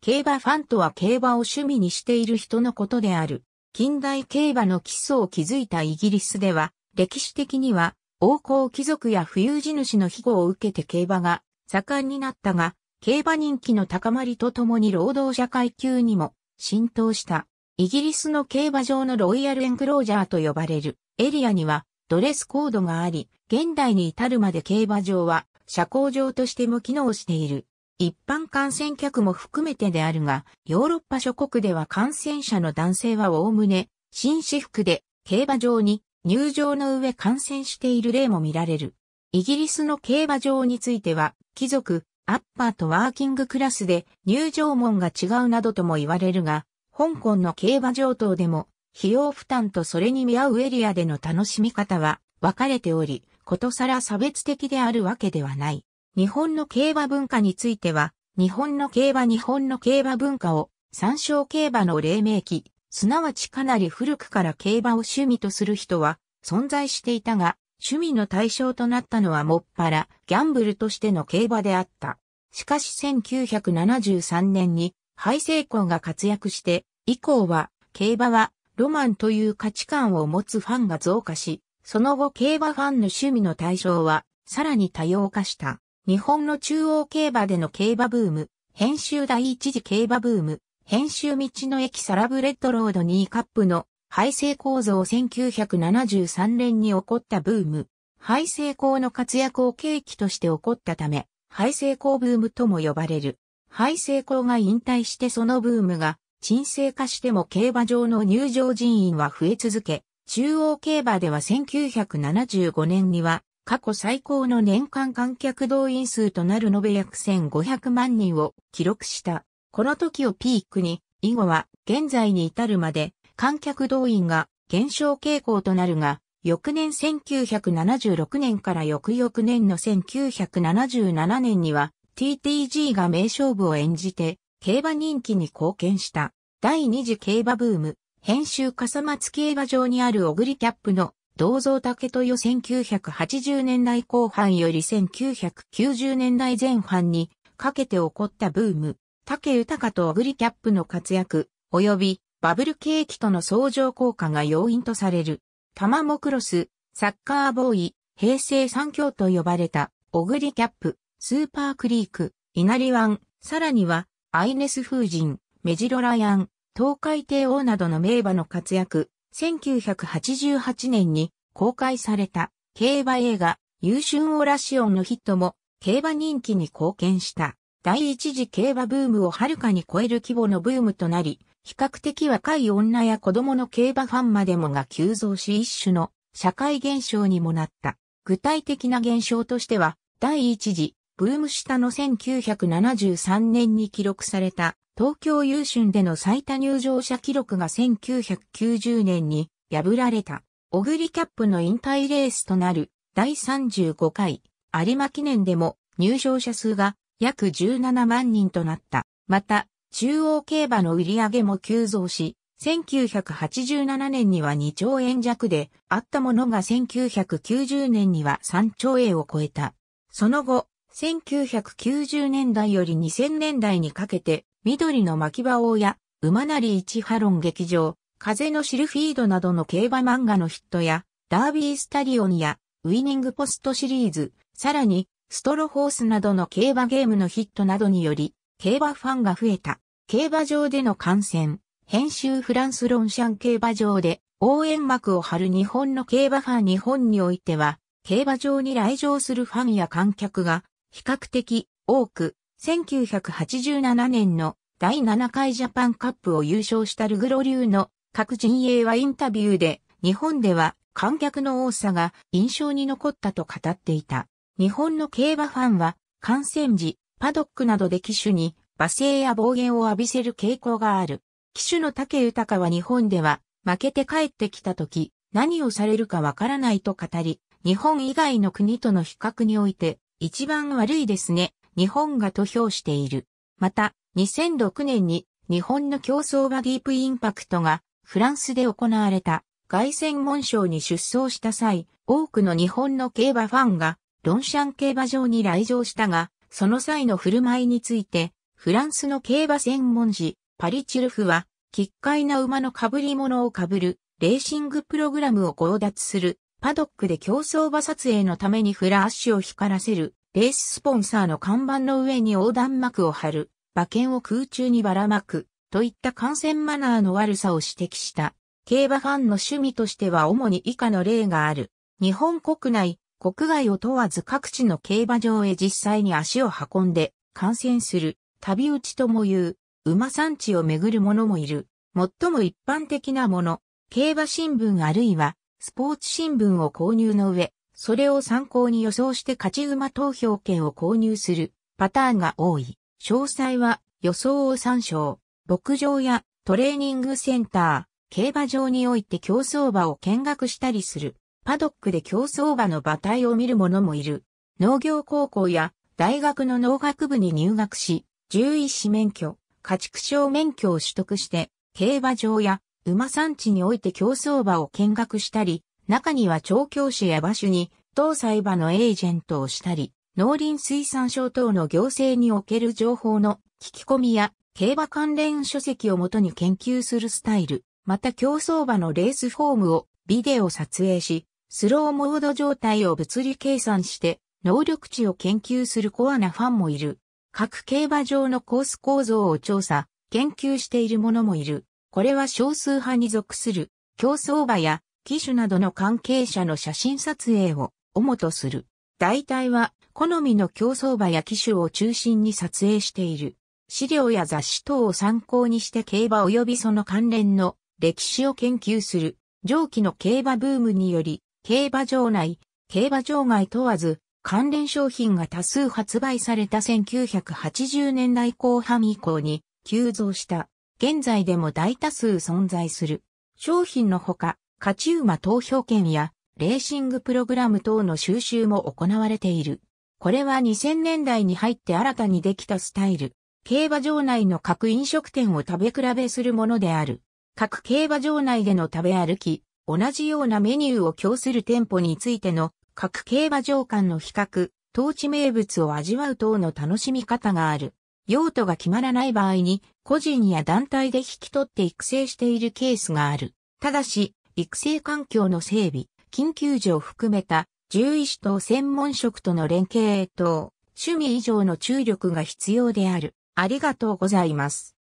競馬ファンとは競馬を趣味にしている人のことである。近代競馬の基礎を築いたイギリスでは、歴史的には、王侯貴族や富裕地主の庇護を受けて競馬が盛んになったが、競馬人気の高まりとともに労働者階級にも浸透した。イギリスの競馬場のロイヤルエンクロージャーと呼ばれるエリアにはドレスコードがあり、現代に至るまで競馬場は社交場としても機能している。一般感染客も含めてであるが、ヨーロッパ諸国では感染者の男性はおおむね、紳士服で、競馬場に入場の上感染している例も見られる。イギリスの競馬場については、貴族、アッパーとワーキングクラスで入場門が違うなどとも言われるが、香港の競馬場等でも、費用負担とそれに見合うエリアでの楽しみ方は分かれており、ことさら差別的であるわけではない。日本の競馬文化については、日本の競馬日本の競馬文化を参照競馬の黎明期、すなわちかなり古くから競馬を趣味とする人は存在していたが、趣味の対象となったのはもっぱらギャンブルとしての競馬であった。しかし1973年に敗成校が活躍して以降は競馬はロマンという価値観を持つファンが増加し、その後競馬ファンの趣味の対象はさらに多様化した。日本の中央競馬での競馬ブーム、編集第一次競馬ブーム、編集道の駅サラブレッドロード2カップの廃成構造1973年に起こったブーム、廃成構の活躍を契機として起こったため、廃成構ブームとも呼ばれる。廃成構が引退してそのブームが沈静化しても競馬場の入場人員は増え続け、中央競馬では1975年には過去最高の年間観客動員数となる延べ約1500万人を記録した。この時をピークに、以後は現在に至るまで観客動員が減少傾向となるが、翌年1976年から翌々年の1977年には TTG が名勝負を演じて競馬人気に貢献した第二次競馬ブーム、編集笠松競馬場にあるオグリキャップの銅像竹豊1980年代後半より1990年代前半にかけて起こったブーム、竹豊とオグリキャップの活躍、及びバブル景気との相乗効果が要因とされる。玉もクロス、サッカーボーイ、平成三強と呼ばれた、オグリキャップ、スーパークリーク、稲荷湾、さらには、アイネス風神、メジロライアン、東海帝王などの名馬の活躍、1988年に公開された競馬映画優春オラシオンのヒットも競馬人気に貢献した。第一次競馬ブームをはるかに超える規模のブームとなり、比較的若い女や子供の競馬ファンまでもが急増し一種の社会現象にもなった。具体的な現象としては、第一次ブーム下の1973年に記録された東京優春での最多入場者記録が1990年に破られた。オグリキャップの引退レースとなる第35回有馬記念でも入場者数が約17万人となった。また、中央競馬の売り上げも急増し、1987年には2兆円弱であったものが1990年には3兆円を超えた。その後、1990年代より2000年代にかけて、緑の巻き場王や、馬なり一ハロン劇場、風のシルフィードなどの競馬漫画のヒットや、ダービースタリオンや、ウィニングポストシリーズ、さらに、ストロホースなどの競馬ゲームのヒットなどにより、競馬ファンが増えた。競馬場での観戦、編集フランスロンシャン競馬場で、応援幕を張る日本の競馬ファン日本においては、競馬場に来場するファンや観客が比較的多く、1987年の第7回ジャパンカップを優勝したルグロ流の各陣営はインタビューで、日本では観客の多さが印象に残ったと語っていた。日本の競馬ファンは、観戦時、パドックなどで騎手に罵声や暴言を浴びせる傾向がある。騎手の竹豊は日本では、負けて帰ってきた時、何をされるかわからないと語り、日本以外の国との比較において、一番悪いですね、日本が投票している。また、2006年に日本の競争馬ディープインパクトがフランスで行われた外戦門賞に出走した際、多くの日本の競馬ファンがロンシャン競馬場に来場したが、その際の振る舞いについて、フランスの競馬専門誌、パリチュルフは、奇怪な馬の被り物を被る、レーシングプログラムを強奪する、パドックで競走馬撮影のためにフラッシュを光らせる、レーススポンサーの看板の上に横断幕を貼る、馬券を空中にばらまく、といった感染マナーの悪さを指摘した。競馬ファンの趣味としては主に以下の例がある。日本国内、国外を問わず各地の競馬場へ実際に足を運んで観戦する、旅打ちとも言う、馬産地を巡る者もいる。最も一般的なもの、競馬新聞あるいはスポーツ新聞を購入の上、それを参考に予想して勝ち馬投票券を購入するパターンが多い。詳細は予想を参照。牧場やトレーニングセンター、競馬場において競走馬を見学したりする。パドックで競走馬の馬体を見る者もいる。農業高校や大学の農学部に入学し、獣医師免許、家畜賞免許を取得して、競馬場や馬産地において競走馬を見学したり、中には調教師や馬所に、当裁馬のエージェントをしたり、農林水産省等の行政における情報の聞き込みや競馬関連書籍をもとに研究するスタイル、また競走馬のレースフォームをビデオ撮影し、スローモード状態を物理計算して能力値を研究するコアなファンもいる。各競馬場のコース構造を調査、研究している者もいる。これは少数派に属する競争馬や騎手などの関係者の写真撮影を主とする。大体は好みの競争馬や騎手を中心に撮影している。資料や雑誌等を参考にして競馬及びその関連の歴史を研究する。上記の競馬ブームにより、競馬場内、競馬場外問わず、関連商品が多数発売された1980年代後半以降に急増した。現在でも大多数存在する。商品のほか、勝ち馬投票券やレーシングプログラム等の収集も行われている。これは2000年代に入って新たにできたスタイル。競馬場内の各飲食店を食べ比べするものである。各競馬場内での食べ歩き、同じようなメニューを供する店舗についての各競馬場間の比較、当地名物を味わう等の楽しみ方がある。用途が決まらない場合に、個人や団体で引き取って育成しているケースがある。ただし、育成環境の整備、緊急時を含めた、獣医師と専門職との連携等、趣味以上の注力が必要である。ありがとうございます。